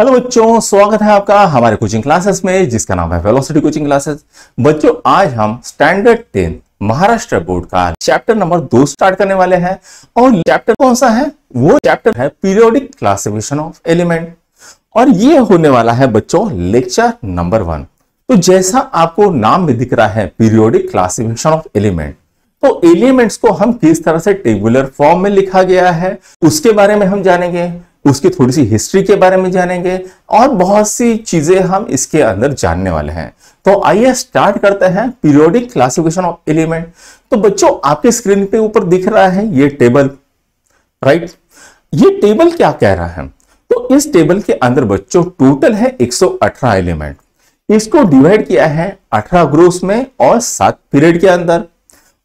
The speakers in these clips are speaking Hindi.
हेलो बच्चों स्वागत है आपका हमारे कोचिंग क्लासेस में जिसका नाम है वेलोसिटी कोचिंग क्लासेस बच्चों आज हम स्टैंडर्ड टेन महाराष्ट्र बोर्ड का चैप्टर नंबर दो स्टार्ट करने वाले हैं और चैप्टर कौन सा है वो चैप्टर है पीरियोडिक क्लासिफिकेशन ऑफ एलिमेंट और ये होने वाला है बच्चों लेक्चर नंबर वन तो जैसा आपको नाम में दिख रहा है पीरियोडिक क्लासिफिकेशन ऑफ एलिमेंट तो एलिमेंट्स को हम किस तरह से टेबुलर फॉर्म में लिखा गया है उसके बारे में हम जानेंगे उसकी थोड़ी सी हिस्ट्री के बारे में जानेंगे और बहुत सी चीजें हम इसके अंदर जानने वाले हैं तो आइए स्टार्ट करते हैं पीरियोडिक क्लासिफिकेशन ऑफ एलिमेंट तो बच्चों आपके स्क्रीन पे ऊपर दिख रहा है ये टेबल राइट ये टेबल क्या कह रहा है तो इस टेबल के अंदर बच्चों टोटल है 118 एलिमेंट इसको डिवाइड किया है 18 ग्रुप्स में और सात पीरियड के अंदर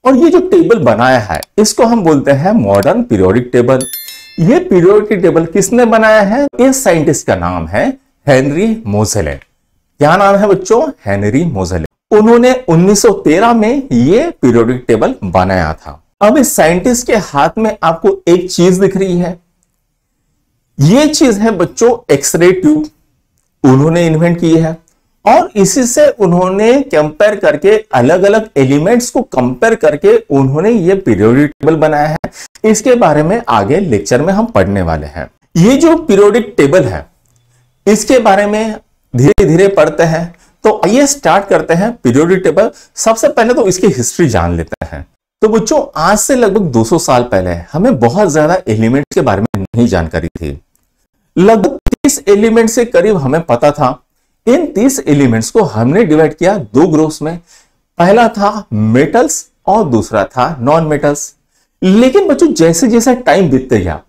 और ये जो टेबल बनाया है इसको हम बोलते हैं मॉडर्न पीरियोडिक टेबल ये पीरियोडिक टेबल किसने बनाया है इस साइंटिस्ट का नाम है हेनरी मोजेले क्या नाम है बच्चों हेनरी मोजेले उन्होंने 1913 में ये पीरियोडिक टेबल बनाया था अब इस साइंटिस्ट के हाथ में आपको एक चीज दिख रही है ये चीज है बच्चों एक्सरे ट्यूब उन्होंने इन्वेंट की है और इसी से उन्होंने कंपेयर करके अलग अलग एलिमेंट्स को कंपेयर करके उन्होंने ये पीरियोडिक टेबल बनाया है इसके बारे में आगे लेक्चर में हम पढ़ने वाले हैं ये जो पीरियोडिक टेबल है इसके बारे में धीरे धीरे पढ़ते हैं तो आइए स्टार्ट करते हैं पीरियोडिक टेबल सबसे पहले तो इसकी हिस्ट्री जान लेते हैं तो बच्चों आज से लगभग 200 साल पहले हमें बहुत ज्यादा एलिमेंट्स के बारे में नहीं जानकारी थी लगभग 30 एलिमेंट से करीब हमें पता था इन तीस एलिमेंट्स को हमने डिवाइड किया दो ग्रुप्स में पहला था मेटल्स और दूसरा था नॉन मेटल्स लेकिन बच्चों जैसे जैसे टाइम बीतते गया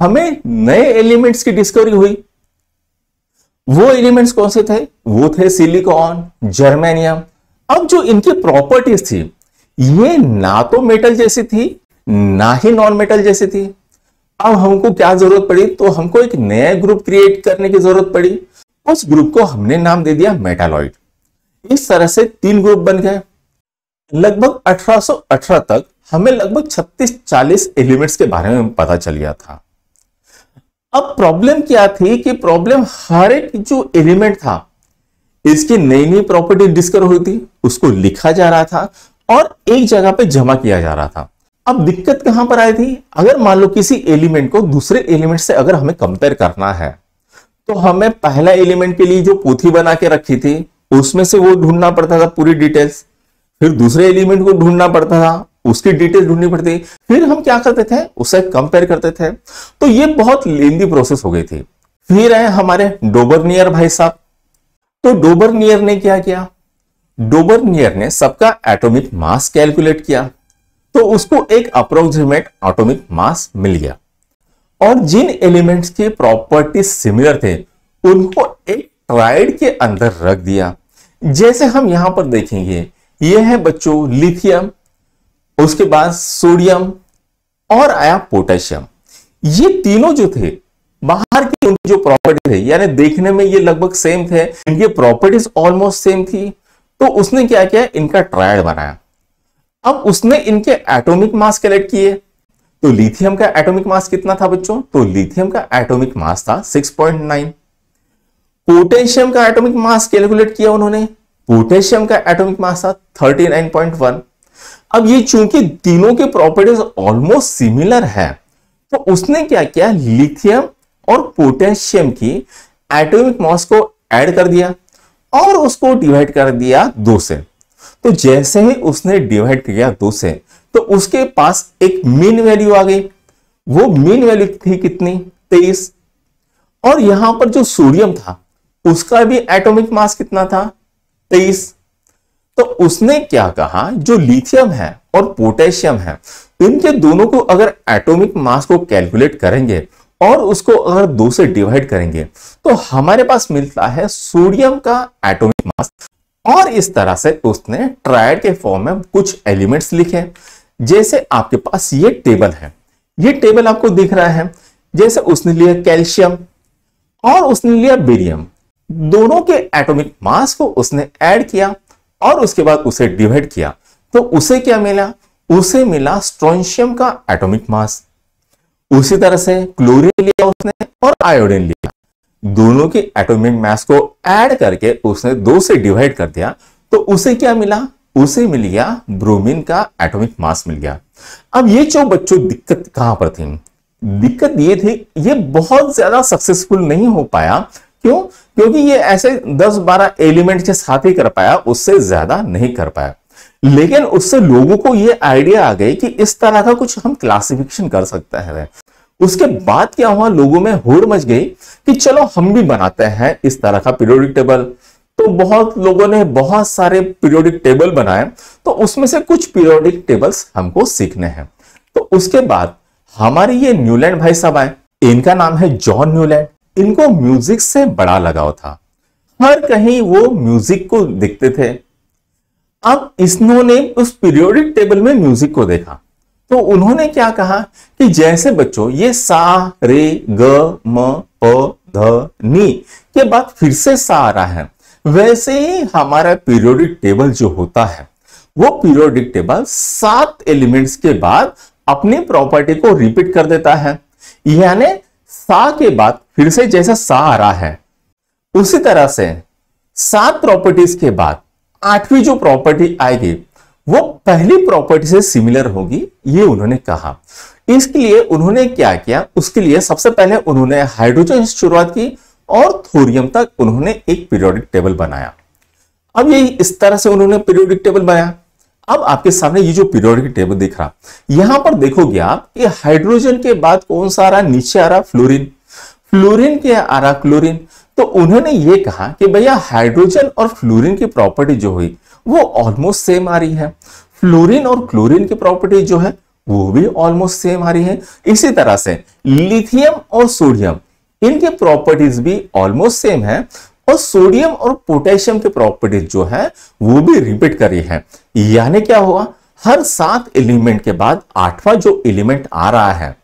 हमें नए एलिमेंट्स की डिस्कवरी हुई वो एलिमेंट्स कौन से थे वो थे सिलिकॉन जर्मेनियम अब जो इनकी प्रॉपर्टीज थी ये ना तो मेटल जैसी थी ना ही नॉन मेटल जैसी थी अब हमको क्या जरूरत पड़ी तो हमको एक नया ग्रुप क्रिएट करने की जरूरत पड़ी उस ग्रुप को हमने नाम दे दिया मेटालॉइड इस तरह से तीन ग्रुप बन गए लगभग 1818 तक हमें लगभग 36-40 एलिमेंट्स के बारे में पता चल गया था अब प्रॉब्लम क्या थी कि प्रॉब्लम हर एक जो एलिमेंट था इसकी नई नई प्रॉपर्टी डिस्कवर हुई थी उसको लिखा जा रहा था और एक जगह पे जमा किया जा रहा था अब दिक्कत कहां पर आई थी अगर मान लो किसी एलिमेंट को दूसरे एलिमेंट से अगर हमें कंपेयर करना है तो हमें पहला एलिमेंट के लिए जो पोथी बना के रखी थी उसमें से वो ढूंढना पड़ता था पूरी डिटेल्स फिर दूसरे एलिमेंट को ढूंढना पड़ता था उसकी डिटेल ढूंढनी पड़ती फिर हम क्या करते थे उसे कंपेयर करते थे तो ये बहुत लेंदी प्रोसेस हो गई थी फिर आए हमारे डोबरनियर भाई साहब तो डोबरनियर ने क्या किया डोबरनियर ने सबका एटॉमिक मास कैलकुलेट किया तो उसको एक अप्रोक्सीमेट एटॉमिक मास मिल गया और जिन एलिमेंट्स के प्रॉपर्टी सिमिलर थे उनको एक ट्राइड के अंदर रख दिया जैसे हम यहां पर देखेंगे यह है बच्चों लिथियम उसके बाद सोडियम और आया पोटेशियम ये तीनों जो थे बाहर की उनकी जो प्रॉपर्टी थे यानी देखने में ये लगभग सेम थे इनकी प्रॉपर्टीज ऑलमोस्ट सेम थी तो उसने क्या किया इनका ट्रायड बनाया अब उसने इनके एटॉमिक मास कलेक्ट किए तो लिथियम का एटॉमिक मास कितना था बच्चों तो लिथियम का एटॉमिक मास था 6.9 पोटेशियम का एटॉमिक मास कैलकुलेट किया उन्होंने पोटेशियम का एटॉमिक मास था 39.1 अब ये चूंकि तीनों के प्रॉपर्टीज ऑलमोस्ट सिमिलर है तो उसने क्या किया लिथियम और पोटेशियम की एटॉमिक मास को ऐड कर दिया और उसको डिवाइड कर दिया दो से तो जैसे ही उसने डिवाइड किया दो से तो उसके पास एक मीन वैल्यू आ गई वो मीन वैल्यू थी कितनी तेईस और यहां पर जो सोडियम था उसका भी एटॉमिक मास कितना था तेईस तो उसने क्या कहा जो लिथियम है और पोटेशियम है इनके दोनों को अगर एटॉमिक मास को कैलकुलेट करेंगे और उसको अगर दो से डिवाइड करेंगे तो हमारे पास मिलता है सोडियम का एटॉमिक मास और इस तरह से उसने ट्रायड के फॉर्म में कुछ एलिमेंट्स लिखे जैसे आपके पास ये टेबल है ये टेबल आपको दिख रहा है जैसे उसने लिया कैल्शियम और उसने लिया बेरियम दोनों के एटॉमिक मास को उसने ऐड किया और उसके बाद उसे डिवाइड किया तो उसे क्या मिला उसे मिला स्ट्रोशियम का एटॉमिक मास उसी तरह से क्लोरीन लिया उसने और आयोडीन लिया दोनों के एटॉमिक मास को ऐड करके उसने दो से डिवाइड कर दिया तो उसे क्या मिला उसे मिल गया ब्रोमीन का एटॉमिक मास मिल गया अब ये चौ बच्चों दिक्कत कहां पर थी दिक्कत ये थी ये बहुत ज्यादा सक्सेसफुल नहीं हो पाया क्यों क्योंकि ये ऐसे 10-12 एलिमेंट के साथ ही कर पाया उससे ज्यादा नहीं कर पाया लेकिन उससे लोगों को ये आइडिया आ गई कि इस तरह का कुछ हम क्लासिफिकेशन कर सकते हैं उसके बाद क्या हुआ लोगों में होड़ मच गई कि चलो हम भी बनाते हैं इस तरह का पीरियोडिक टेबल तो बहुत लोगों ने बहुत सारे पीरियोडिक टेबल बनाए तो उसमें से कुछ पीरियोडिक टेबल्स हमको सीखने हैं तो उसके बाद हमारे ये न्यूलैंड भाई साहब आए इनका नाम है जॉन न्यूलैंड इनको म्यूजिक से बड़ा लगाव था हर कहीं वो म्यूजिक को देखते थे अब इन्होंने उस पीरियोडिक टेबल में म्यूजिक को देखा तो उन्होंने क्या कहा कि जैसे बच्चों ये सा रे ग म प ध नी के बाद फिर से सा आ रहा है वैसे ही हमारा पीरियोडिक टेबल जो होता है वो पीरियोडिक टेबल सात एलिमेंट्स के बाद अपनी प्रॉपर्टी को रिपीट कर देता है यानी सा के बाद फिर से जैसा सा आ रहा है उसी तरह से सात प्रॉपर्टीज के बाद आठवीं जो प्रॉपर्टी आएगी वो पहली प्रॉपर्टी से सिमिलर होगी ये उन्होंने कहा इसके लिए उन्होंने क्या किया उसके लिए सबसे पहले उन्होंने हाइड्रोजन शुरुआत की और थोरियम तक उन्होंने एक पीरियोडिक टेबल बनाया अब ये इस तरह से उन्होंने पीरियोडिक टेबल बनाया अब आपके सामने ये जो पीरियोडिक टेबल दिख रहा यहां पर देखोगे आप ये हाइड्रोजन के बाद कौन सा आ रहा नीचे आ रहा फ्लोरिन फ्लोरिन के आ रहा क्लोरिन तो उन्होंने ये कहा कि भैया हाइड्रोजन और फ्लोरिन की प्रॉपर्टी जो हुई वो ऑलमोस्ट सेम आ रही है फ्लोरिन और क्लोरिन की प्रॉपर्टी जो है वो भी ऑलमोस्ट सेम आ रही है इसी तरह से लिथियम और सोडियम इनके प्रॉपर्टीज भी ऑलमोस्ट सेम है और सोडियम और पोटेशियम के प्रॉपर्टीज जो है वो भी रिपीट करी है यानी क्या हुआ हर सात एलिमेंट के बाद आठवां जो एलिमेंट आ रहा है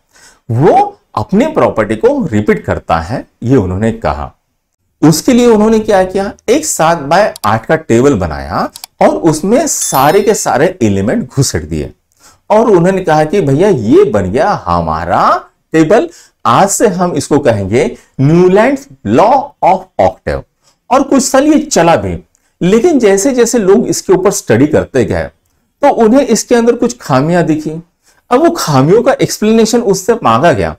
वो अपने प्रॉपर्टी को रिपीट करता है ये उन्होंने कहा उसके लिए उन्होंने क्या किया एक सात बाय आठ का टेबल बनाया और उसमें सारे के सारे एलिमेंट घुसट दिए और उन्होंने कहा कि भैया ये बन गया हमारा टेबल आज से हम इसको कहेंगे न्यूलैंड लॉ ऑफ ऑक्टेव और कुछ साल ये चला भी लेकिन जैसे जैसे लोग इसके ऊपर स्टडी करते गए तो उन्हें इसके अंदर कुछ खामियां दिखी अब वो खामियों का एक्सप्लेनेशन उससे मांगा गया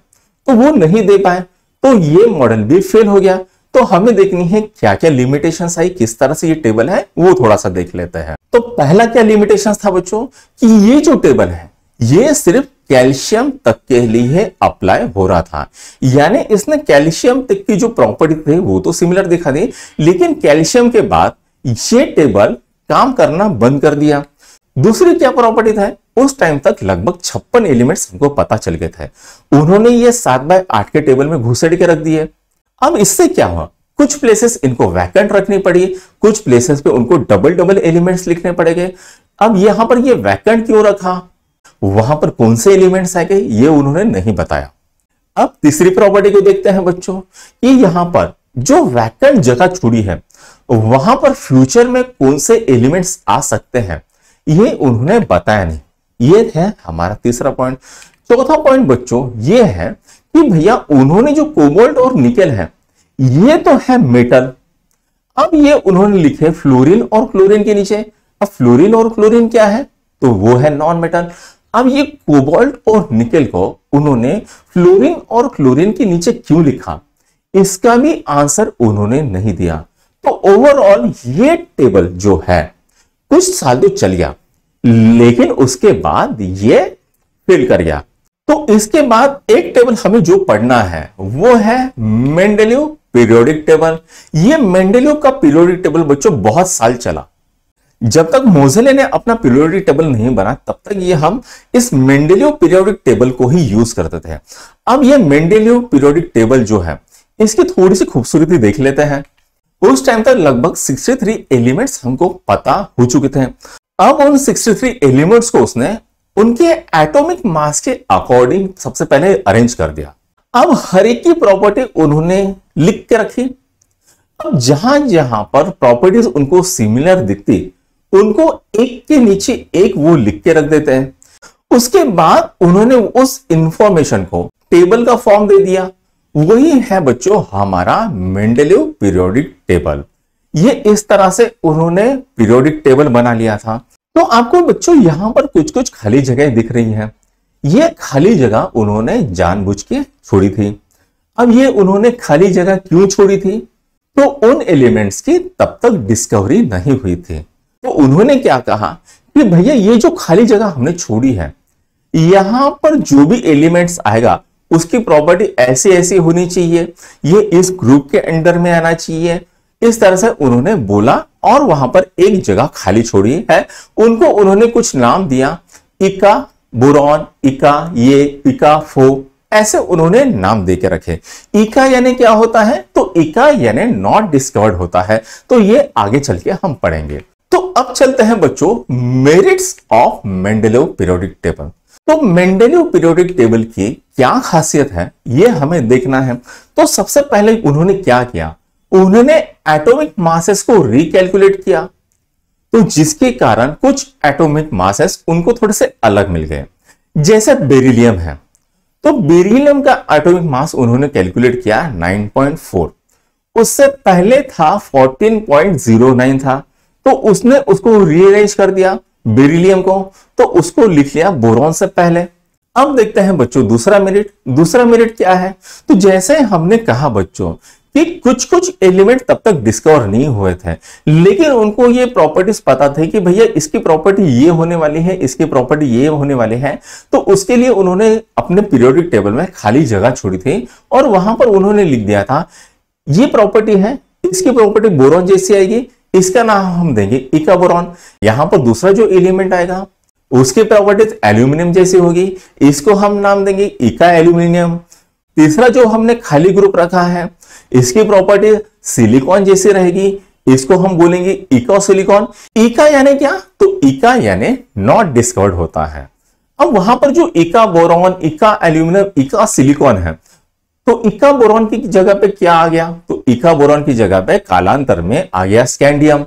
तो वो नहीं दे पाए तो ये मॉडल भी फेल हो गया तो हमें देखनी है क्या क्या लिमिटेशंस आई किस तरह से ये टेबल है वो थोड़ा सा देख लेते हैं तो पहला क्या लिमिटेशंस था बच्चों कि ये जो टेबल है ये सिर्फ कैल्शियम तक के लिए अप्लाई हो रहा था यानी इसने कैल्शियम तक की जो प्रॉपर्टी थी वो तो सिमिलर दिखा दी लेकिन कैल्शियम के बाद ये टेबल काम करना बंद कर दिया दूसरी क्या प्रॉपर्टी था उस टाइम तक लगभग छप्पन एलिमेंट्स हमको पता चल गए थे उन्होंने ये सात बाय आठ के टेबल में घुसेड़ के रख दिए अब इससे क्या हुआ कुछ प्लेसेस इनको वैकेंट रखनी पड़ी कुछ प्लेसेस पे उनको डबल डबल एलिमेंट्स लिखने गए अब यहां पर ये वैकेंट क्यों रखा वहां पर कौन से एलिमेंट्स आएंगे ये उन्होंने नहीं बताया अब तीसरी प्रॉपर्टी को देखते हैं बच्चों कि यहां पर जो वैकेंट जगह छुड़ी है वहां पर फ्यूचर में कौन से एलिमेंट्स आ सकते हैं ये उन्होंने बताया नहीं ये है हमारा तीसरा पॉइंट चौथा पॉइंट बच्चों ये है कि भैया उन्होंने जो कोबोल्ट और निकल है ये तो है मेटल अब ये उन्होंने लिखे फ्लोरिन और क्लोरिन के नीचे अब फ्लोरिन और क्लोरिन क्या है तो वो है नॉन मेटल अब ये कोबाल्ट और निकल को उन्होंने फ्लोरीन और क्लोरीन के नीचे क्यों लिखा इसका भी आंसर उन्होंने नहीं दिया तो ओवरऑल ये टेबल जो है कुछ साल तो चल गया लेकिन उसके बाद ये फिल कर गया तो इसके बाद एक टेबल हमें जो पढ़ना है वो है मेंडेलियो पीरियोडिक टेबल ये मेंडेलियो का पीरियोडिक टेबल बच्चों बहुत साल चला जब तक मोजेले ने अपना पीरियोडिक टेबल नहीं बना तब तक ये हम इस मेंडेलियो पीरियोडिक टेबल को ही यूज करते थे अब ये मेंडेलियो पीरियोडिक टेबल जो है इसकी थोड़ी सी खूबसूरती देख लेते हैं उस टाइम तक लगभग 63 एलिमेंट्स हमको पता हो चुके थे अब उन 63 एलिमेंट्स को उसने उनके एटॉमिक मास के अकॉर्डिंग सबसे पहले अरेंज कर दिया अब हर एक की प्रॉपर्टी उन्होंने लिख के रखी अब जहां जहां पर प्रॉपर्टीज उनको सिमिलर दिखती उनको एक के नीचे एक वो लिख के रख देते हैं उसके बाद उन्होंने उस इंफॉर्मेशन को टेबल का फॉर्म दे दिया वही है बच्चों हमारा मेंडेलिव पीरियोडिक टेबल ये इस तरह से उन्होंने पीरियोडिक टेबल बना लिया था तो आपको बच्चों यहां पर कुछ कुछ खाली जगह दिख रही हैं ये खाली जगह उन्होंने जानबूझ के छोड़ी थी अब ये उन्होंने खाली जगह क्यों छोड़ी थी तो उन एलिमेंट्स की तब तक डिस्कवरी नहीं हुई थी तो उन्होंने क्या कहा कि भैया ये जो खाली जगह हमने छोड़ी है यहां पर जो भी एलिमेंट्स आएगा उसकी प्रॉपर्टी ऐसी ऐसी होनी चाहिए ये इस ग्रुप के अंडर में आना चाहिए इस तरह से उन्होंने बोला और वहां पर एक जगह खाली छोड़ी है उनको उन्होंने कुछ नाम दिया इका बुरॉन इका ये इका फो ऐसे उन्होंने नाम दे के रखे इका यानी क्या होता है तो इका यानी नॉट डिस्कवर्ड होता है तो ये आगे चल के हम पढ़ेंगे अब चलते हैं बच्चों merits of Mendeleev periodic table तो मेंडेलो पीरियोडिक टेबल की क्या खासियत है ये हमें देखना है तो सबसे पहले उन्होंने क्या किया उन्होंने एटॉमिक मासेस को रिकैलकुलेट किया तो जिसके कारण कुछ एटॉमिक मासेस उनको थोड़े से अलग मिल गए जैसे बेरिलियम है तो बेरिलियम का एटॉमिक मास उन्होंने कैलकुलेट किया 9.4 उससे पहले था 14.09 था तो उसने उसको रीअरेंज कर दिया बेरिलियम को तो उसको लिख लिया बोरॉन से पहले अब देखते हैं बच्चों दूसरा मेरिट दूसरा मेरिट क्या है तो जैसे हमने कहा बच्चों कि कुछ कुछ एलिमेंट तब तक डिस्कवर नहीं हुए थे लेकिन उनको ये प्रॉपर्टीज पता थी कि भैया इसकी प्रॉपर्टी ये होने वाली है इसकी प्रॉपर्टी ये होने वाली है तो उसके लिए उन्होंने अपने पीरियोडिक टेबल में खाली जगह छोड़ी थी और वहां पर उन्होंने लिख दिया था ये प्रॉपर्टी है इसकी प्रॉपर्टी बोरॉन जैसी आएगी इसका नाम हम देंगे इकाबोरॉन यहां पर दूसरा जो एलिमेंट आएगा उसकी प्रॉपर्टीज एल्यूमिनियम जैसी होगी इसको हम नाम देंगे इका एल्यूमिनियम तीसरा जो हमने खाली ग्रुप रखा है इसकी प्रॉपर्टी सिलिकॉन जैसी रहेगी इसको हम बोलेंगे इको सिलिकॉन इका यानी क्या तो इका यानी नॉट डिस्कवर्ड होता है अब वहां पर जो इका बोरॉन इका एल्यूमिनियम इका सिलिकॉन है तो इका बोरॉन की जगह पे क्या आ गया तो इका बोरॉन की जगह पे कालांतर में आ गया स्कैंडियम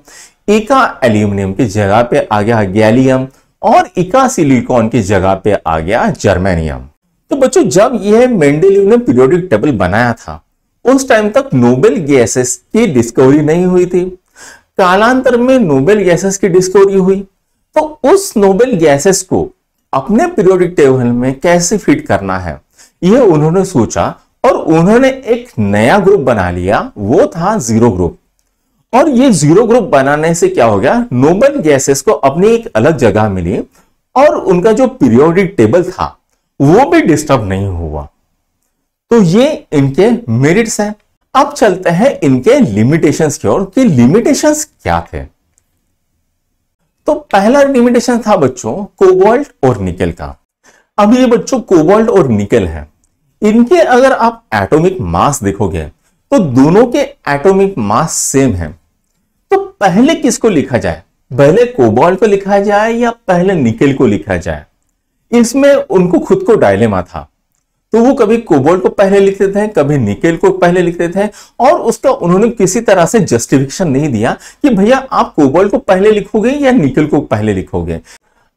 इका एल्यूमिनियम की जगह पे आ गया गैलियम और इका सिलिकॉन की जगह पे आ गया जर्मेनियम तो बच्चों जब यह मेंडेलिव ने पीरियोडिक टेबल बनाया था उस टाइम तक नोबेल गैसेस की डिस्कवरी नहीं हुई थी कालांतर में नोबेल गैसेस की डिस्कवरी हुई तो उस नोबेल गैसेस को अपने पीरियोडिक टेबल में कैसे फिट करना है यह उन्होंने सोचा और उन्होंने एक नया ग्रुप बना लिया वो था जीरो ग्रुप और ये जीरो ग्रुप बनाने से क्या हो गया नोबल गैसेस को अपनी एक अलग जगह मिली और उनका जो पीरियोडिक टेबल था वो भी डिस्टर्ब नहीं हुआ तो ये इनके मेरिट्स हैं अब चलते हैं इनके लिमिटेशंस की ओर कि लिमिटेशंस क्या थे तो पहला लिमिटेशन था बच्चों कोबाल्ट और निकल का अब ये बच्चों कोबाल्ट और निकल है इनके अगर आप एटॉमिक मास देखोगे तो दोनों के एटॉमिक मास सेम है तो पहले किसको लिखा जाए पहले कोबाल्ट को लिखा जाए या पहले निकेल को लिखा जाए इसमें उनको खुद को डायलेमा था तो वो कभी कोबाल्ट को पहले लिखते थे कभी निकेल को पहले लिखते थे और उसका उन्होंने किसी तरह से जस्टिफिकेशन नहीं दिया कि भैया आप कोबाल्ट को पहले लिखोगे या निकेल को पहले लिखोगे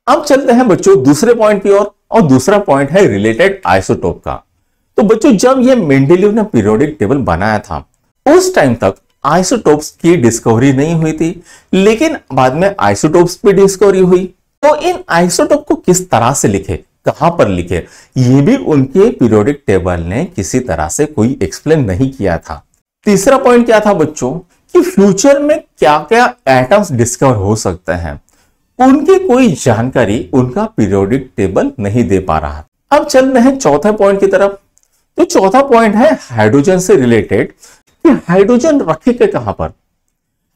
अब चलते हैं बच्चों दूसरे पॉइंट की ओर और, और दूसरा पॉइंट है रिलेटेड आइसोटोप का तो बच्चों जब ये मेंडेलिव ने पीरियोडिक टेबल बनाया था उस टाइम तक आइसोटोप्स की डिस्कवरी नहीं हुई थी लेकिन बाद में आइसोटोप्स की डिस्कवरी हुई तो इन आइसोटोप को किस तरह से लिखे कहां पर लिखे ये भी उनके पीरियोडिक टेबल ने किसी तरह से कोई एक्सप्लेन नहीं किया था तीसरा पॉइंट क्या था बच्चों कि फ्यूचर में क्या क्या एटम्स डिस्कवर हो सकते हैं उनकी कोई जानकारी उनका पीरियोडिक टेबल नहीं दे पा रहा अब चल रहे हैं चौथे पॉइंट की तरफ तो चौथा पॉइंट है हाइड्रोजन से रिलेटेड कि हाइड्रोजन रखे के कहां पर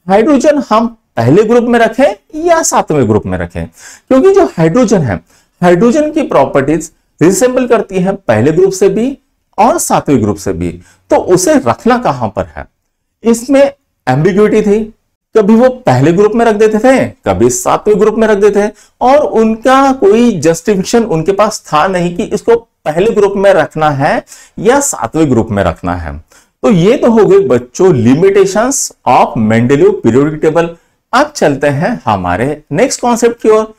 हाइड्रोजन हम पहले ग्रुप में रखें या सातवें ग्रुप में रखें क्योंकि जो हाइड्रोजन है हाइड्रोजन की प्रॉपर्टीज रिसेंबल करती है पहले ग्रुप से भी और सातवें ग्रुप से भी तो उसे रखना कहां पर है इसमें एम्बिग्यूटी थी कभी वो पहले ग्रुप में रख देते थे कभी सातवें ग्रुप में रख देते थे और उनका कोई जस्टिफिकेशन उनके पास था नहीं कि इसको पहले ग्रुप में रखना है या सातवें ग्रुप में रखना है तो ये तो हो गई बच्चों limitations of Mendeleev periodic table अब चलते हैं हमारे नेक्स्ट कॉन्सेप्ट की ओर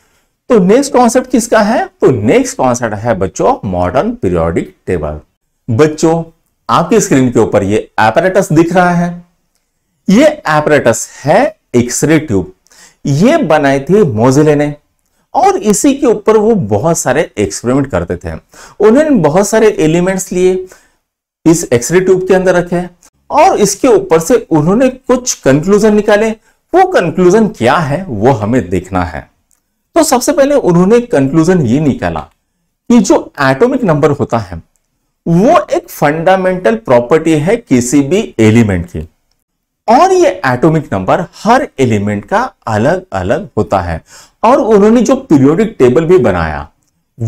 तो नेक्स्ट कॉन्सेप्ट किसका है तो नेक्स्ट कॉन्सेप्ट है बच्चों मॉडर्न पीरियोडिक टेबल बच्चों आपकी स्क्रीन के ऊपर ये एपरेटस दिख रहा है ये एपरेटस है एक्सरे ट्यूब ये बनाई थी मोजिले ने और इसी के ऊपर वो बहुत सारे एक्सपेरिमेंट करते थे उन्होंने बहुत सारे एलिमेंट्स लिए इस एक्सरे ट्यूब के अंदर रखे और इसके ऊपर से उन्होंने कुछ कंक्लूजन निकाले वो कंक्लूजन क्या है वो हमें देखना है तो सबसे पहले उन्होंने कंक्लूजन ये निकाला कि जो एटॉमिक नंबर होता है वो एक फंडामेंटल प्रॉपर्टी है किसी भी एलिमेंट की और ये एटॉमिक नंबर हर एलिमेंट का अलग अलग होता है और उन्होंने जो पीरियोडिक टेबल भी बनाया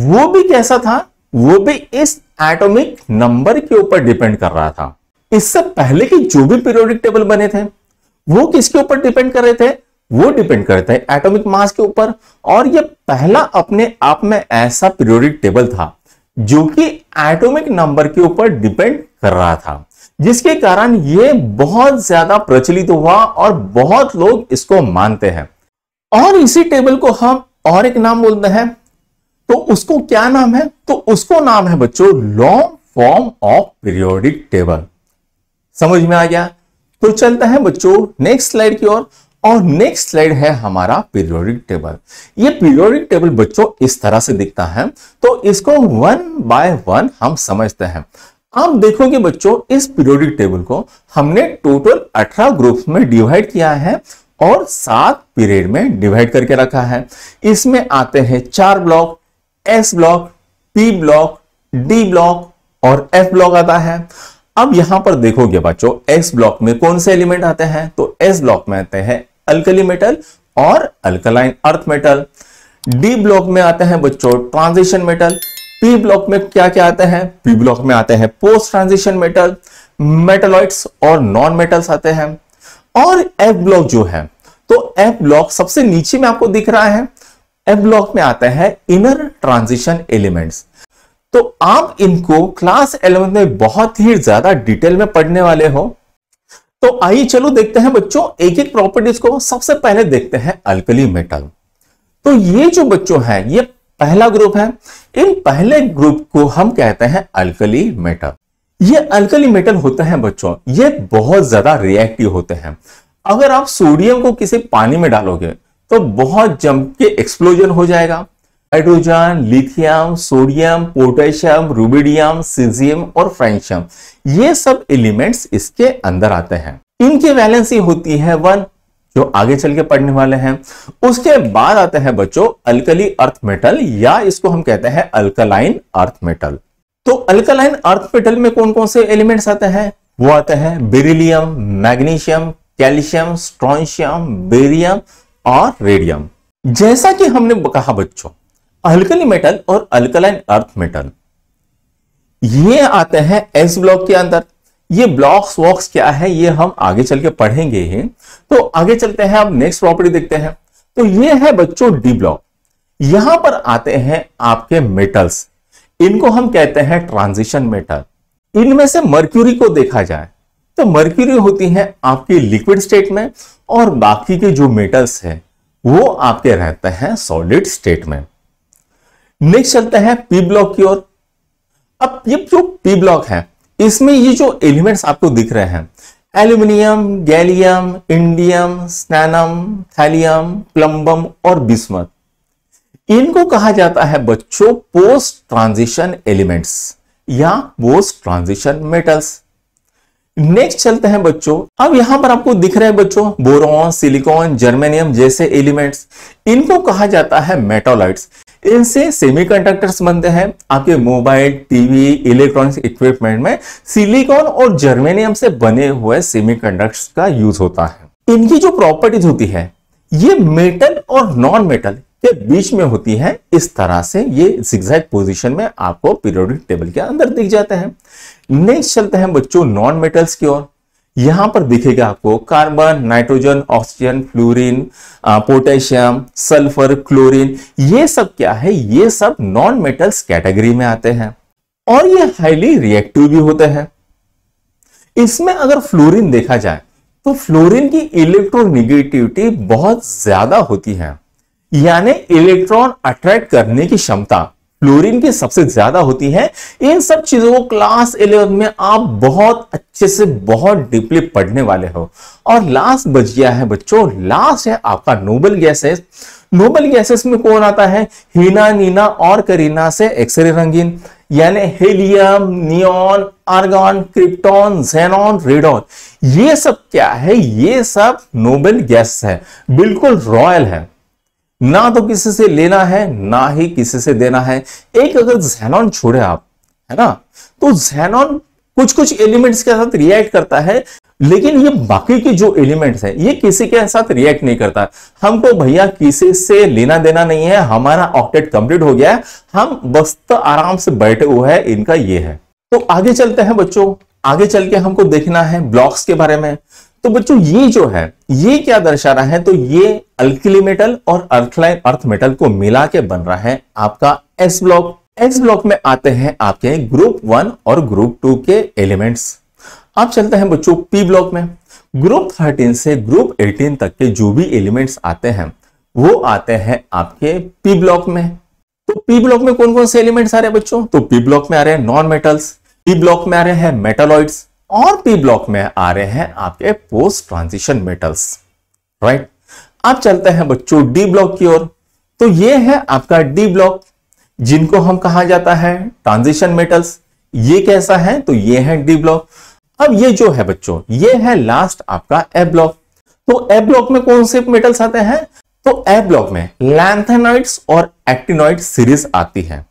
वो भी कैसा था वो भी इस एटॉमिक नंबर के ऊपर डिपेंड कर रहा था इससे पहले के जो भी पीरियोडिक टेबल बने थे वो किसके ऊपर डिपेंड कर रहे थे वो डिपेंड करते हैं एटॉमिक मास के ऊपर और ये पहला अपने आप में ऐसा पीरियोडिक टेबल था जो कि एटॉमिक नंबर के ऊपर डिपेंड कर रहा था जिसके कारण ये बहुत ज्यादा प्रचलित हुआ और बहुत लोग इसको मानते हैं और इसी टेबल को हम और एक नाम बोलते हैं तो उसको क्या नाम है तो उसको नाम है बच्चों long form of periodic table समझ में आ गया तो चलते हैं बच्चों नेक्स्ट स्लाइड की ओर और नेक्स्ट स्लाइड है हमारा पीरियोडिक टेबल ये पीरियोडिक टेबल बच्चों इस तरह से दिखता है तो इसको वन बाय वन हम समझते हैं आप देखोगे बच्चों इस पीरियोडिक टेबल को हमने टोटल 18 ग्रुप्स में डिवाइड किया है और सात पीरियड में डिवाइड करके रखा है इसमें आते हैं चार block s block p block d block और एफ ब्लॉक आता है अब यहां पर देखोगे बच्चों एस ब्लॉक में कौन से एलिमेंट आते हैं तो एस ब्लॉक में आते हैं अल्कली मेटल और alkaline earth metal d block में आते हैं बच्चों ट्रांजिशन मेटल पी ब्लॉक में क्या क्या आते हैं पी ब्लॉक में आते हैं पोस्ट ट्रांजिशन मेटल मेटलॉइड्स और नॉन मेटल्स आते हैं और एफ ब्लॉक जो है तो एफ ब्लॉक सबसे नीचे में आपको दिख रहा है एफ ब्लॉक में आते हैं इनर ट्रांजिशन एलिमेंट्स तो आप इनको क्लास एलेवेंथ में बहुत ही ज्यादा डिटेल में पढ़ने वाले हो तो आइए चलो देखते हैं बच्चों एक एक प्रॉपर्टीज को सबसे पहले देखते हैं अल्कली मेटल तो ये जो बच्चों हैं ये पहला ग्रुप है इन पहले ग्रुप को हम कहते हैं अल्कली मेटल ये अल्कली मेटल होते हैं बच्चों ये बहुत ज्यादा रिएक्टिव होते हैं अगर आप सोडियम को किसी पानी में डालोगे तो बहुत जम के एक्सप्लोजन हो जाएगा hydrogen lithium sodium potassium rubidium caesium और फ्रेंशियम ये सब एलिमेंट्स इसके अंदर आते हैं इनकी वैलेंसी होती है वन जो आगे चल के पढ़ने वाले हैं उसके बाद आते हैं बच्चों अल्कली अर्थ मेटल या इसको हम कहते हैं अल्कलाइन अर्थ मेटल तो अल्कलाइन अर्थ मेटल में कौन कौन से एलिमेंट्स आते हैं वो आते हैं beryllium magnesium calcium strontium barium और रेडियम जैसा कि हमने कहा बच्चों अल्कली मेटल और अल्कलाइन अर्थ मेटल ये आते हैं एस ब्लॉक के अंदर ये ब्लॉक्स वॉक्स क्या है ये हम आगे चल के पढ़ेंगे ही तो आगे चलते हैं अब नेक्स्ट प्रॉपर्टी देखते हैं तो ये है बच्चों डी ब्लॉक यहां पर आते हैं आपके मेटल्स इनको हम कहते हैं ट्रांजिशन मेटल इनमें से मर्क्यूरी को देखा जाए तो मर्क्यूरी होती है आपकी लिक्विड स्टेट में और बाकी के जो मेटल्स हैं वो आपके रहते हैं सॉलिड स्टेट में नेक्स्ट चलते हैं पी ब्लॉक की ओर अब ये जो पी ब्लॉक है इसमें ये जो एलिमेंट्स आपको दिख रहे हैं aluminium gallium indium stannum thallium plumbum और बिस्मत इनको कहा जाता है बच्चों पोस्ट ट्रांजिशन एलिमेंट्स या पोस्ट ट्रांजिशन मेटल्स नेक्स्ट चलते हैं बच्चों अब यहां पर आपको दिख रहे हैं बच्चों बोरॉन सिलिकॉन जर्मेनियम जैसे एलिमेंट्स इनको कहा जाता है मेटोलाइट्स इनसे सेमीकंडक्टर्स बनते हैं आपके मोबाइल टीवी इलेक्ट्रॉनिक्स इक्विपमेंट में सिलिकॉन और जर्मेनियम से बने हुए सेमीकंडक्टर्स का यूज होता है इनकी जो प्रॉपर्टीज होती है ये मेटल और नॉन मेटल के बीच में होती है इस तरह से ये एग्जैक्ट पोजिशन में आपको पीरियोडिक टेबल के अंदर दिख जाते हैं नेक्स्ट चलते हैं बच्चों नॉन मेटल्स की ओर यहां पर दिखेगा आपको carbon nitrogen oxygen fluorine potassium sulphur chlorine ये सब क्या है ये सब नॉन मेटल्स कैटेगरी में आते हैं और ये हाईली रिएक्टिव भी होते हैं इसमें अगर फ्लोरीन देखा जाए तो फ्लोरीन की इलेक्ट्रोनिगेटिविटी बहुत ज्यादा होती है यानी इलेक्ट्रॉन अट्रैक्ट करने की क्षमता क्लोरीन की सबसे ज्यादा होती है इन सब चीजों को क्लास इलेवन में आप बहुत अच्छे से बहुत डीपली पढ़ने वाले हो और लास्ट गया है बच्चों लास्ट है आपका नोबल गैसेस नोबल गैसेस में कौन आता है हीना नीना और करीना से एक्सरे रंगीन यानी helium neon argon krypton xenon radon ये सब क्या है ये सब नोबल गैस है बिल्कुल रॉयल है ना तो किसी से लेना है ना ही किसी से देना है एक अगर जेनॉन छोड़े आप है ना तो जेनॉन कुछ कुछ एलिमेंट्स के साथ रिएक्ट करता है लेकिन ये बाकी के जो एलिमेंट्स हैं ये किसी के साथ रिएक्ट नहीं करता हमको भैया किसी से लेना देना नहीं है हमारा ऑक्टेट कंप्लीट हो गया है हम बस्त आराम से बैठे हुए हैं इनका ये है तो आगे चलते हैं बच्चों आगे चल के हमको देखना है ब्लॉक्स के बारे में तो बच्चों ये जो है ये क्या दर्शा रहा है तो ये अल्किली मेटल और अर्थलाइन अर्थ मेटल को मिला के बन रहा है आपका एस ब्लॉक एस ब्लॉक में आते हैं आपके ग्रुप वन और ग्रुप टू के एलिमेंट्स आप चलते हैं बच्चों पी ब्लॉक में ग्रुप थर्टीन से ग्रुप एटीन तक के जो भी एलिमेंट्स आते हैं वो आते हैं आपके पी ब्लॉक में तो पी ब्लॉक में कौन कौन से एलिमेंट्स आ रहे हैं बच्चों तो पी ब्लॉक में आ रहे हैं नॉन मेटल्स पी ब्लॉक में आ रहे हैं मेटालॉइड्स और पी ब्लॉक में आ रहे हैं आपके पोस्ट ट्रांजिशन मेटल्स राइट अब चलते हैं बच्चों डी ब्लॉक की ओर तो ये है आपका डी ब्लॉक जिनको हम कहा जाता है ट्रांजिशन मेटल्स ये कैसा है तो ये है डी ब्लॉक अब ये जो है बच्चों ये है लास्ट आपका ए ब्लॉक तो ए ब्लॉक में कौन से मेटल्स आते हैं तो ए ब्लॉक में लैंथेनॉइड्स और एक्टिनॉइड सीरीज आती है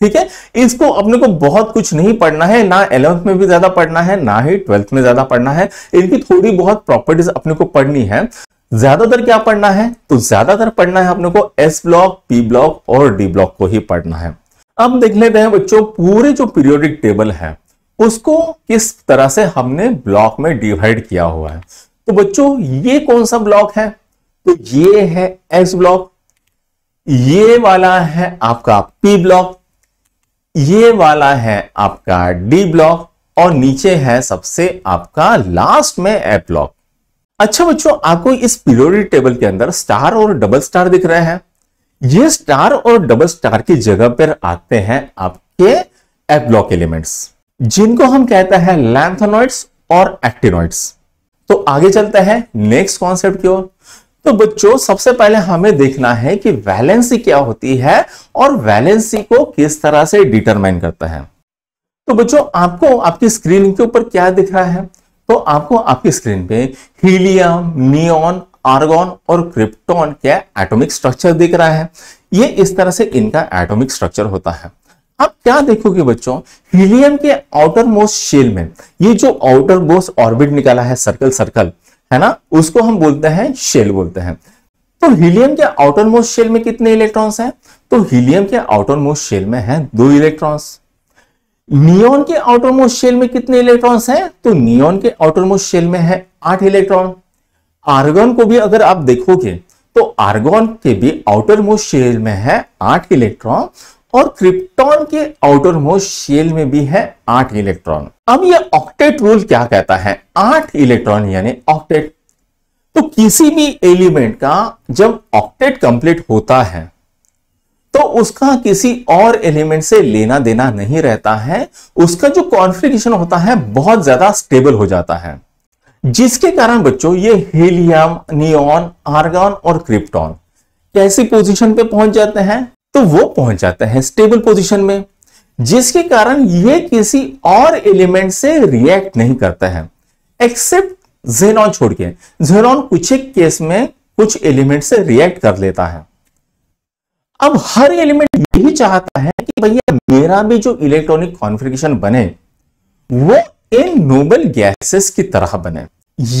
ठीक है इसको अपने को बहुत कुछ नहीं पढ़ना है ना एलेवंथ में भी ज्यादा पढ़ना है ना ही ट्वेल्थ में ज्यादा पढ़ना है इनकी थोड़ी बहुत प्रॉपर्टीज अपने को पढ़नी है ज्यादातर क्या पढ़ना है तो ज्यादातर पढ़ना है अपने को एस ब्लॉक पी ब्लॉक और डी ब्लॉक को ही पढ़ना है अब देख लेते हैं बच्चों पूरे जो पीरियोडिक टेबल है उसको किस तरह से हमने ब्लॉक में डिवाइड किया हुआ है तो बच्चों ये कौन सा ब्लॉक है तो ये है एस ब्लॉक ये वाला है आपका पी ब्लॉक ये वाला है आपका डी ब्लॉक और नीचे है सबसे आपका लास्ट में ए ब्लॉक अच्छा बच्चों आपको इस पीरियोडिक टेबल के अंदर स्टार और डबल स्टार दिख रहे हैं ये स्टार और डबल स्टार की जगह पर आते हैं आपके ए ब्लॉक एलिमेंट्स जिनको हम कहते हैं लैंथोनॉइड्स और एक्टिनॉइड्स तो आगे चलते हैं नेक्स्ट कॉन्सेप्ट की ओर तो बच्चों सबसे पहले हमें देखना है कि वैलेंसी क्या होती है और वैलेंसी को किस तरह से डिटरमाइन करता है तो बच्चों आपको आपकी स्क्रीन के ऊपर क्या दिख रहा है तो आपको आपकी स्क्रीन पे हीलियम नियॉन आर्गॉन और क्रिप्टॉन के एटॉमिक स्ट्रक्चर दिख रहा है ये इस तरह से इनका एटॉमिक स्ट्रक्चर होता है अब क्या देखोगे बच्चों हीलियम के आउटर मोस्ट शेल में ये जो आउटर मोस्ट ऑर्बिट निकाला है सर्कल सर्कल है ना उसको हम बोलते हैं शेल बोलते हैं तो हीलियम के आउटर मोस्ट शेल में कितने इलेक्ट्रॉन्स हैं तो हीलियम के आउटर मोस्ट शेल में हैं दो इलेक्ट्रॉन्स नियोन के आउटर मोस्ट शेल में कितने इलेक्ट्रॉन्स हैं तो नियोन के आउटर मोस्ट शेल में है आठ इलेक्ट्रॉन आर्गन को भी अगर आप देखोगे तो आर्गन के भी आउटर मोस्ट शेल में है आठ इलेक्ट्रॉन और क्रिप्टॉन के आउटर मोस्ट शेल में भी है आठ इलेक्ट्रॉन अब ये ऑक्टेट रूल क्या कहता है आठ इलेक्ट्रॉन यानी ऑक्टेट तो किसी भी एलिमेंट का जब ऑक्टेट कंप्लीट होता है तो उसका किसी और एलिमेंट से लेना देना नहीं रहता है उसका जो कॉन्फ्लिकेशन होता है बहुत ज्यादा स्टेबल हो जाता है जिसके कारण बच्चों ये हीलियम नियॉन आर्गन और क्रिप्टॉन कैसी पोजीशन पे पहुंच जाते हैं तो वो पहुंच जाता है स्टेबल पोजीशन में जिसके कारण ये किसी और एलिमेंट से रिएक्ट नहीं करता है एक्सेप्ट जेनॉन छोड़ के जेनॉन कुछ एक केस में कुछ एलिमेंट से रिएक्ट कर लेता है अब हर एलिमेंट यही चाहता है कि भैया मेरा भी जो इलेक्ट्रॉनिक कॉन्फ़िगरेशन बने वो इन नोबल गैसेस की तरह बने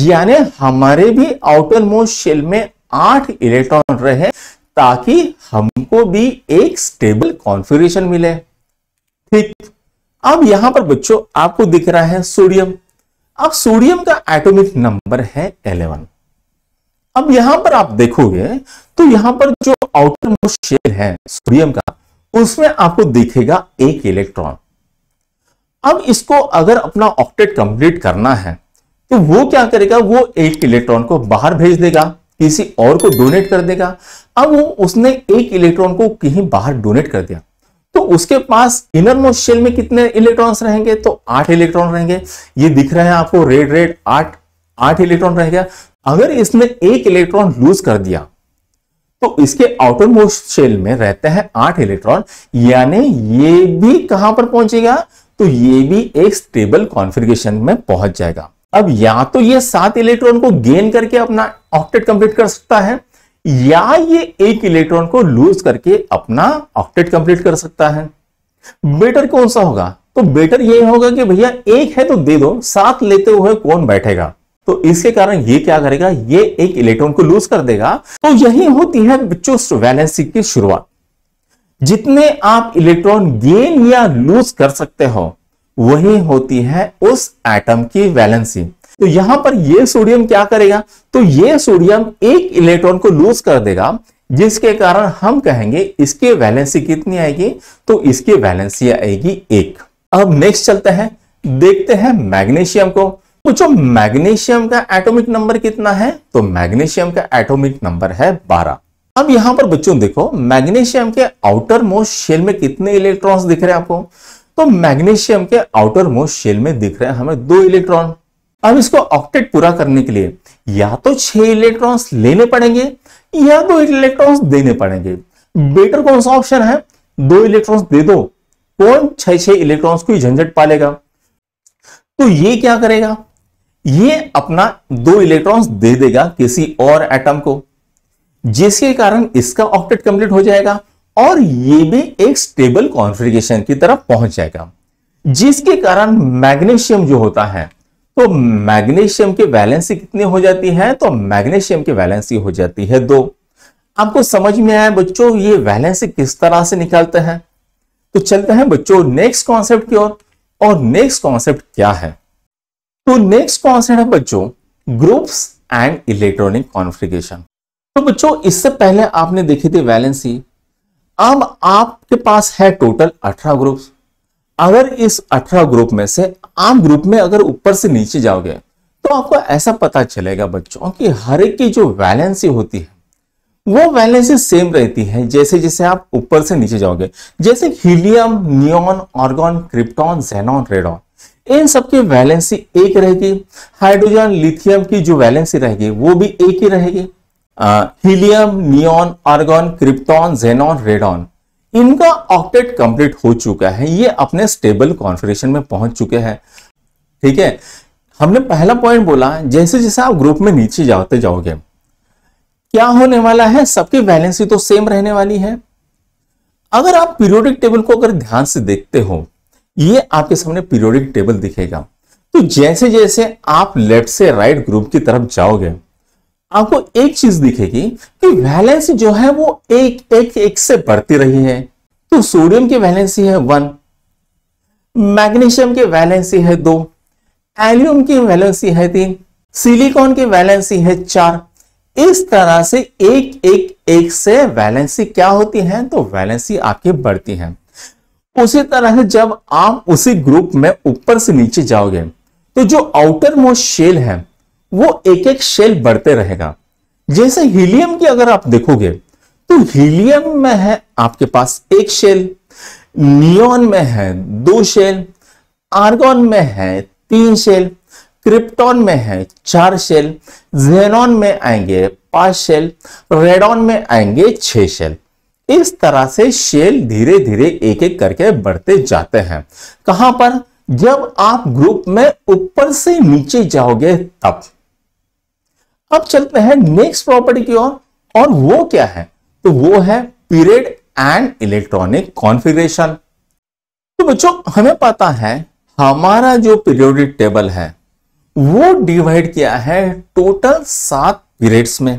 यानी हमारे भी आउटर मोस्ट शेल में आठ इलेक्ट्रॉन रहे ताकि हमको भी एक स्टेबल कॉन्फ़िगरेशन मिले ठीक अब यहां पर बच्चों आपको दिख रहा है सोडियम अब सोडियम का एटॉमिक नंबर है 11 अब यहां पर आप देखोगे तो यहां पर जो आउटर मोस्ट शेल है सोडियम का उसमें आपको दिखेगा एक इलेक्ट्रॉन अब इसको अगर अपना ऑक्टेट कंप्लीट करना है तो वो क्या करेगा वो एक इलेक्ट्रॉन को बाहर भेज देगा किसी और को डोनेट कर देगा अब वो उसने एक इलेक्ट्रॉन को कहीं बाहर डोनेट कर दिया तो उसके पास इनर मोस्ट शेल में कितने इलेक्ट्रॉन्स रहेंगे तो आठ इलेक्ट्रॉन रहेंगे ये दिख रहा है आपको रेड रेड आठ आठ इलेक्ट्रॉन रह गया अगर इसने एक इलेक्ट्रॉन लूज कर दिया तो इसके आउटर मोस्ट शेल में रहते हैं आठ इलेक्ट्रॉन यानी ये भी कहां पर पहुंचेगा तो ये भी एक स्टेबल कॉन्फ़िगरेशन में पहुंच जाएगा अब या तो ये सात इलेक्ट्रॉन को गेन करके अपना ऑक्टेट कंप्लीट कर सकता है या ये एक इलेक्ट्रॉन को लूज करके अपना ऑक्टेट कंप्लीट कर सकता है बेटर कौन सा होगा तो बेटर ये होगा कि भैया एक है तो दे दो सात लेते हुए कौन बैठेगा तो इसके कारण ये क्या करेगा ये एक इलेक्ट्रॉन को लूज कर देगा तो यही होती है चुस्त वैलेंसी की शुरुआत जितने आप इलेक्ट्रॉन गेन या लूज कर सकते हो वही होती है उस एटम की वैलेंसी तो यहां पर ये सोडियम क्या करेगा तो ये सोडियम एक इलेक्ट्रॉन को लूज कर देगा जिसके कारण हम कहेंगे इसकी वैलेंसी कितनी आएगी तो इसकी वैलेंसी आएगी एक अब नेक्स्ट चलते हैं देखते हैं मैग्नीशियम को जो मैग्नीशियम का एटॉमिक नंबर कितना है तो मैग्नीशियम का एटॉमिक नंबर है 12 अब यहां पर बच्चों देखो मैग्नीशियम के आउटर मोस्ट शेल में कितने इलेक्ट्रॉन्स दिख रहे हैं आपको तो मैग्नीशियम के आउटर मोस्ट शेल में दिख रहे हैं हमें दो इलेक्ट्रॉन अब इसको ऑक्टेट पूरा करने के लिए या तो छह इलेक्ट्रॉन्स लेने पड़ेंगे या दो इलेक्ट्रॉन्स देने पड़ेंगे बेटर कौन सा ऑप्शन है दो इलेक्ट्रॉन्स दे दो कौन छह छह इलेक्ट्रॉन्स को झंझट पालेगा तो ये क्या करेगा ये अपना दो इलेक्ट्रॉन्स दे देगा किसी और एटम को जिसके कारण इसका ऑक्टेट कंप्लीट हो जाएगा और ये भी एक स्टेबल कॉन्फ़िगरेशन की तरफ पहुंच जाएगा जिसके कारण मैग्नीशियम जो होता है तो मैग्नीशियम की वैलेंसी कितनी हो जाती है तो मैग्नीशियम की वैलेंसी हो जाती है दो आपको समझ में आया बच्चों ये बैलेंसी किस तरह से निकालते हैं तो चलते हैं बच्चों नेक्स्ट कॉन्सेप्ट की ओर और नेक्स्ट कॉन्सेप्ट क्या है तो नेक्स्ट कॉन्सेप्ट है बच्चों ग्रुप्स एंड इलेक्ट्रॉनिक कॉन्फ़िगरेशन तो बच्चों इससे पहले आपने देखी थी वैलेंसी अब आपके पास है टोटल अठारह ग्रुप्स अगर इस अठारह ग्रुप में से आप ग्रुप में अगर ऊपर से नीचे जाओगे तो आपको ऐसा पता चलेगा बच्चों कि हर एक की जो वैलेंसी होती है वो वैलेंसी सेम रहती है जैसे जैसे आप ऊपर से नीचे जाओगे जैसे helium neon argon krypton xenon radon इन सबकी वैलेंसी एक रहेगी हाइड्रोजन लिथियम की जो वैलेंसी रहेगी वो भी एक ही रहेगी helium neon argon krypton xenon radon इनका ऑक्टेट कंप्लीट हो चुका है ये अपने स्टेबल कॉन्फ़िगरेशन में पहुंच चुके हैं ठीक है हमने पहला पॉइंट बोला जैसे जैसे आप ग्रुप में नीचे जाते जाओगे क्या होने वाला है सबकी बैलेंसी तो सेम रहने वाली है अगर आप पीरियोडिक टेबल को अगर ध्यान से देखते हो ये आपके सामने पीरियोडिक टेबल दिखेगा तो जैसे जैसे आप लेफ्ट से राइट ग्रुप की तरफ जाओगे आपको एक चीज दिखेगी कि वैलेंस जो है वो एक एक एक से बढ़ती रही है तो सोडियम की वैलेंसी है वन मैग्नीशियम की वैलेंसी है दो एल्यूम की वैलेंसी है तीन सिलिकॉन की वैलेंसी है चार इस तरह से एक एक एक से वैलेंसी क्या होती है तो वैलेंसी आपके बढ़ती है उसी तरह से जब आप उसी ग्रुप में ऊपर से नीचे जाओगे तो जो आउटर मोस्ट शेल है वो एक एक शेल बढ़ते रहेगा जैसे हीलियम की अगर आप देखोगे तो हीलियम में है आपके पास एक शेल नियोन में है दो शेल आर्गोन में है तीन शेल क्रिप्टॉन में है चार शेल जेनॉन में आएंगे पांच शेल रेडॉन में आएंगे छह शेल इस तरह से शेल धीरे धीरे एक एक करके बढ़ते जाते हैं कहां पर जब आप ग्रुप में ऊपर से नीचे जाओगे तब अब चलते हैं नेक्स्ट प्रॉपर्टी की ओर और, और वो क्या है तो वो है पीरियड एंड इलेक्ट्रॉनिक कॉन्फ़िगरेशन तो बच्चों हमें पता है हमारा जो पीरियोडिक टेबल है वो डिवाइड किया है टोटल सात पीरियड्स में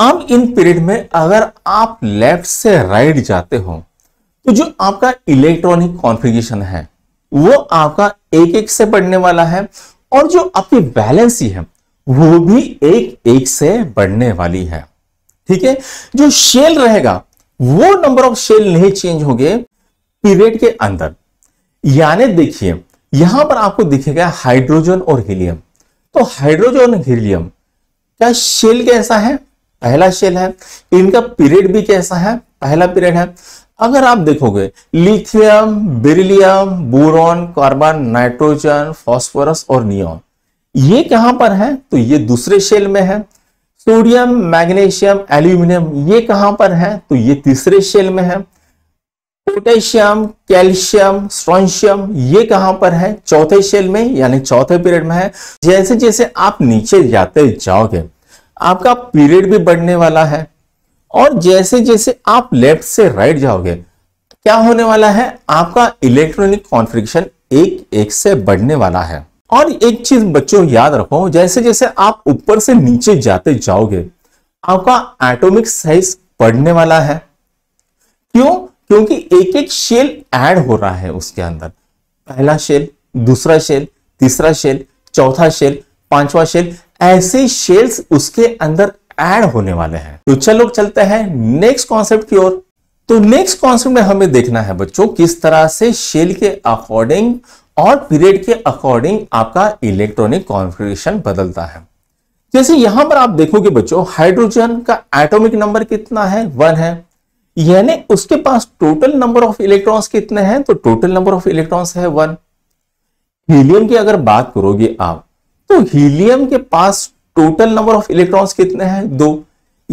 अब इन पीरियड में अगर आप लेफ्ट से राइट जाते हो तो जो आपका इलेक्ट्रॉनिक कॉन्फ़िगरेशन है वो आपका एक एक से बढ़ने वाला है और जो आपकी बैलेंस ही है वो भी एक एक से बढ़ने वाली है ठीक है जो शेल रहेगा वो नंबर ऑफ शेल नहीं चेंज होंगे पीरियड के अंदर यानी देखिए यहां पर आपको दिखेगा हाइड्रोजन और हीलियम तो हाइड्रोजन हीलियम क्या शेल कैसा है पहला शेल है इनका पीरियड भी कैसा है पहला पीरियड है अगर आप देखोगे lithium beryllium boron carbon nitrogen phosphorus और नियॉन ये कहां पर है तो ये दूसरे शेल में है सोडियम मैग्नीशियम एल्यूमिनियम ये कहां पर है तो ये तीसरे शेल में है पोटेशियम कैल्शियम स्ट्रॉन्शियम ये कहां पर है चौथे शेल में यानी चौथे पीरियड में है जैसे जैसे आप नीचे जाते जाओगे आपका पीरियड भी बढ़ने वाला है और जैसे जैसे आप लेफ्ट से राइट जाओगे क्या होने वाला है आपका इलेक्ट्रॉनिक कॉन्फ्रिक्शन एक एक से बढ़ने वाला है और एक चीज बच्चों याद रखो जैसे जैसे आप ऊपर से नीचे जाते जाओगे आपका एटॉमिक साइज बढ़ने वाला है क्यों क्योंकि एक एक शेल ऐड हो रहा है उसके अंदर पहला शेल दूसरा शेल तीसरा शेल चौथा शेल पांचवा शेल ऐसे शेल्स उसके अंदर ऐड होने वाले हैं तो चलो चलते हैं नेक्स्ट कॉन्सेप्ट की ओर तो नेक्स्ट कॉन्सेप्ट में हमें देखना है बच्चों किस तरह से शेल के अकॉर्डिंग और पीरियड के अकॉर्डिंग आपका इलेक्ट्रॉनिक कॉन्फ़िगरेशन बदलता है जैसे यहां पर आप देखोगे बच्चों हाइड्रोजन का एटॉमिक नंबर कितना है वन है यानी उसके पास टोटल नंबर ऑफ इलेक्ट्रॉन्स कितने हैं तो टोटल नंबर ऑफ इलेक्ट्रॉन्स है वन हीलियम की अगर बात करोगे आप तो हीलियम के पास टोटल नंबर ऑफ इलेक्ट्रॉन्स कितने हैं दो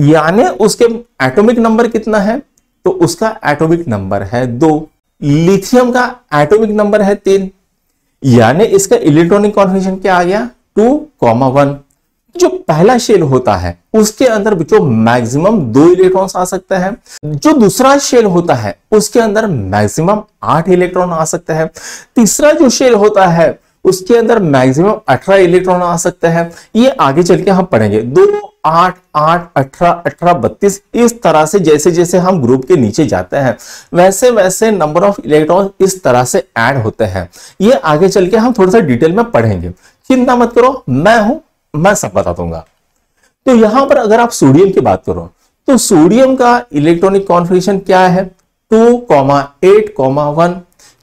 यानी उसके एटॉमिक नंबर कितना है तो उसका एटॉमिक नंबर है दो लिथियम का एटॉमिक नंबर है तीन यानी इसका इलेक्ट्रॉनिक कॉन्फिगरेशन क्या आ गया टू कॉमा वन जो पहला शेल होता है उसके अंदर जो मैक्सिमम दो इलेक्ट्रॉन आ सकते हैं जो दूसरा शेल होता है उसके अंदर मैक्सिमम आठ इलेक्ट्रॉन आ सकते हैं तीसरा जो शेल होता है उसके अंदर मैक्सिमम अठारह इलेक्ट्रॉन आ सकता है ये आगे चल के हम पढ़ेंगे दो आठ आठ अठारह अठारह बत्तीस इस तरह से जैसे जैसे हम ग्रुप के नीचे जाते हैं वैसे वैसे नंबर ऑफ इलेक्ट्रॉन इस तरह से ऐड होते हैं ये आगे चल के हम थोड़ा सा डिटेल में पढ़ेंगे चिंता मत करो मैं हूं मैं सब बता दूंगा तो यहां पर अगर आप सोडियम की बात करो तो सोडियम का इलेक्ट्रॉनिक कॉन्फिगेशन क्या है two comma eight comma one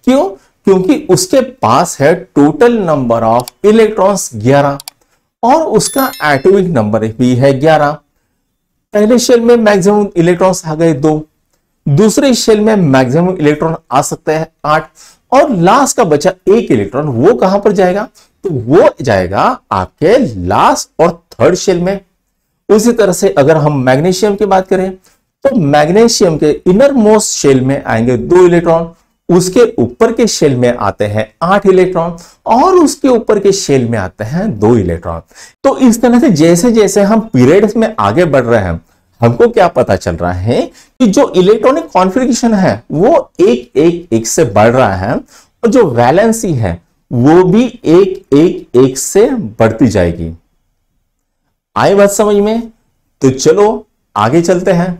क्यों क्योंकि उसके पास है टोटल नंबर ऑफ इलेक्ट्रॉन्स 11 और उसका एटॉमिक नंबर भी है 11 पहले शेल में मैक्सिमम इलेक्ट्रॉन्स आ गए दो दूसरे शेल में मैक्सिमम इलेक्ट्रॉन आ सकते हैं आठ और लास्ट का बचा एक इलेक्ट्रॉन वो कहां पर जाएगा तो वो जाएगा आपके लास्ट और थर्ड शेल में उसी तरह से अगर हम मैग्नेशियम की बात करें तो मैग्नेशियम के इनर मोस्ट शेल में आएंगे दो इलेक्ट्रॉन उसके ऊपर के शेल में आते हैं आठ इलेक्ट्रॉन और उसके ऊपर के शेल में आते हैं दो इलेक्ट्रॉन तो इस तरह से जैसे जैसे हम पीरियड में आगे बढ़ रहे हैं हमको क्या पता चल रहा है कि जो इलेक्ट्रॉनिक कॉन्फ़िगरेशन है वो एक एक एक से बढ़ रहा है और जो वैलेंसी है वो भी एक एक एक से बढ़ती जाएगी आई बात समझ में तो चलो आगे चलते हैं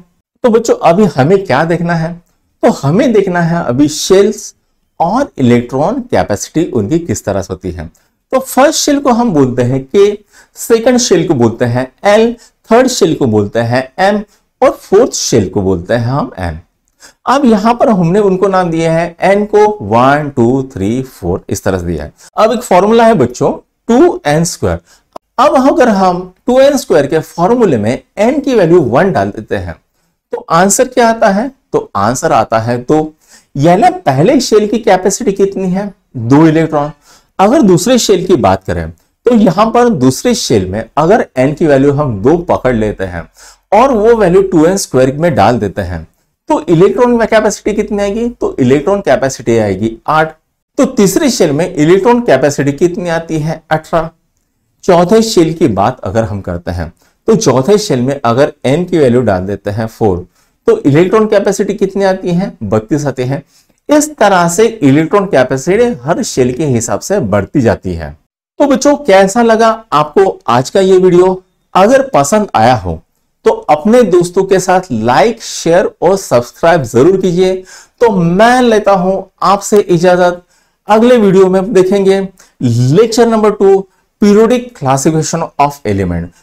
तो बच्चों अभी हमें क्या देखना है तो हमें देखना है अभी शेल्स और इलेक्ट्रॉन कैपेसिटी उनकी किस तरह से होती है तो फर्स्ट शेल को हम बोलते हैं के सेकंड शेल को बोलते हैं एल थर्ड शेल को बोलते हैं एम और फोर्थ शेल को बोलते हैं हम एन अब यहां पर हमने उनको नाम दिए हैं एन को वन टू थ्री फोर इस तरह से दिया है अब एक फॉर्मूला है बच्चों टू एन स्क्वायर अब अगर हम टू एन स्क्वायर के फॉर्मूले में एन की वैल्यू वन डाल देते हैं तो आंसर क्या आता है तो आंसर आता है तो ना पहले शेल की कैपेसिटी कितनी है दो इलेक्ट्रॉन अगर दूसरे शेल की बात करें तो यहां पर दूसरे शेल में अगर एन की वैल्यू हम दो पकड़ लेते हैं और वो वैल्यू टू एन स्क्वायर में डाल देते हैं तो इलेक्ट्रॉन में कैपेसिटी कितनी आएगी तो इलेक्ट्रॉन कैपेसिटी आएगी आठ तो तीसरे शेल में इलेक्ट्रॉन कैपेसिटी कितनी आती है अठारह चौथे शेल की बात अगर हम करते हैं तो चौथे शेल में अगर एन की वैल्यू डाल देते हैं फोर तो इलेक्ट्रॉन कैपेसिटी कितनी आती है बत्तीस आती है इस तरह से इलेक्ट्रॉन कैपेसिटी हर शेल के हिसाब से बढ़ती जाती है तो बच्चों कैसा लगा आपको आज का ये वीडियो अगर पसंद आया हो तो अपने दोस्तों के साथ लाइक शेयर और सब्सक्राइब जरूर कीजिए तो मैं लेता हूं आपसे इजाजत अगले वीडियो में देखेंगे lecture number two periodic classification of element